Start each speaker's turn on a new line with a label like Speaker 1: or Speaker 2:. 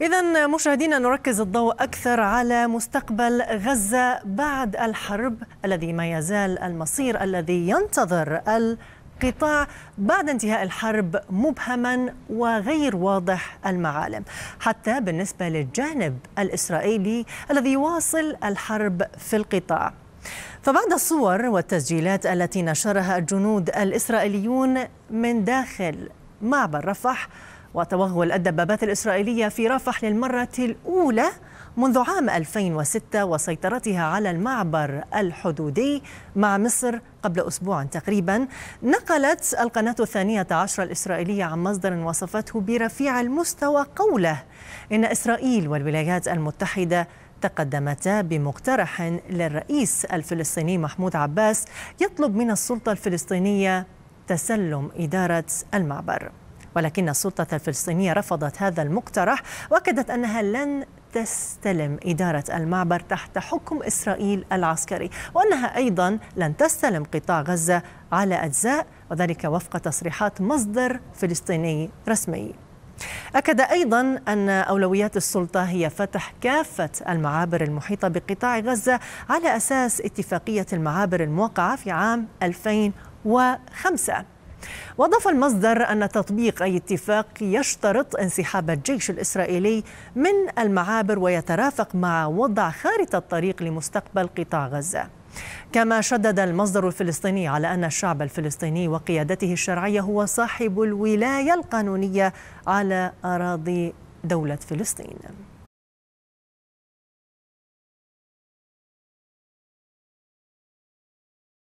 Speaker 1: إذا مشاهدينا نركز الضوء أكثر على مستقبل غزة بعد الحرب الذي ما يزال المصير الذي ينتظر القطاع بعد انتهاء الحرب مبهما وغير واضح المعالم حتى بالنسبة للجانب الإسرائيلي الذي يواصل الحرب في القطاع فبعد الصور والتسجيلات التي نشرها الجنود الإسرائيليون من داخل معبر رفح وتوغل الدبابات الإسرائيلية في رفح للمرة الأولى منذ عام 2006 وسيطرتها على المعبر الحدودي مع مصر قبل أسبوع تقريبا نقلت القناة الثانية عشر الإسرائيلية عن مصدر وصفته برفيع المستوى قوله إن إسرائيل والولايات المتحدة تقدمتا بمقترح للرئيس الفلسطيني محمود عباس يطلب من السلطة الفلسطينية تسلم إدارة المعبر ولكن السلطة الفلسطينية رفضت هذا المقترح وأكدت أنها لن تستلم إدارة المعبر تحت حكم إسرائيل العسكري وأنها أيضا لن تستلم قطاع غزة على أجزاء وذلك وفق تصريحات مصدر فلسطيني رسمي أكد أيضا أن أولويات السلطة هي فتح كافة المعابر المحيطة بقطاع غزة على أساس اتفاقية المعابر الموقعة في عام 2005 وأضاف المصدر أن تطبيق أي اتفاق يشترط انسحاب الجيش الإسرائيلي من المعابر ويترافق مع وضع خارطة طريق لمستقبل قطاع غزة كما شدد المصدر الفلسطيني على أن الشعب الفلسطيني وقيادته الشرعية هو صاحب الولاية القانونية على أراضي دولة فلسطين